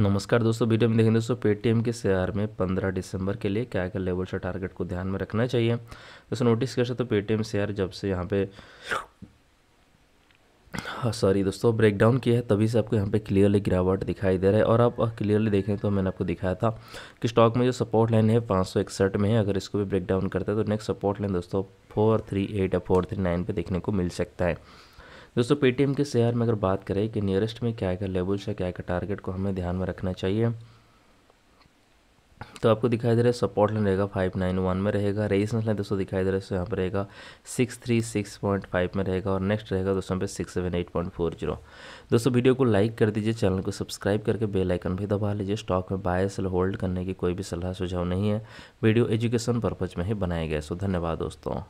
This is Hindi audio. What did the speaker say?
नमस्कार दोस्तों वीडियो में देखेंगे दोस्तों पेटीएम के शेयर में 15 दिसंबर के लिए क्या क्या लेवल्स और टारगेट को ध्यान में रखना चाहिए दोस्तों नोटिस कर सकते हो पेटीएम शेयर जब से यहाँ पे सॉरी हाँ, दोस्तों ब्रेकडाउन किया है तभी से आपको यहाँ पे क्लियरली गिरावट दिखाई दे रहा है और आप क्लियरली देखें तो मैंने आपको दिखाया था कि स्टॉक में जो सपोर्ट लाइन है पाँच में है अगर इसको भी ब्रेकडाउन करता है तो नेक्स्ट सपोर्ट लाइन दोस्तों फोर थ्री एट या फोर थ्री नाइन पर देखने को मिल सकता है दोस्तों पेटीएम के शेयर में अगर बात करें कि नियरेस्ट में क्या है लेवल्स है क्या है टारगेट को हमें ध्यान में रखना चाहिए तो आपको दिखाई दे रहा है सपोर्ट लाइन रहेगा फाइव नाइन वन में रहेगा रेजिस्टेंस लाइन दोस्तों दिखाई दे रहा है यहाँ पर रहेगा six three six point five में रहेगा और नेक्स्ट रहेगा दोस्तों पे six seven eight point four zero दोस्तों वीडियो को लाइक कर दीजिए चैनल को सब्सक्राइब करके बेल आइकन भी दबा लीजिए स्टॉक में बाय सेल होल्ड करने की कोई भी सलाह सुझाव नहीं है वीडियो एजुकेशन पर्पज़ में ही बनाया गया सो धन्यवाद दोस्तों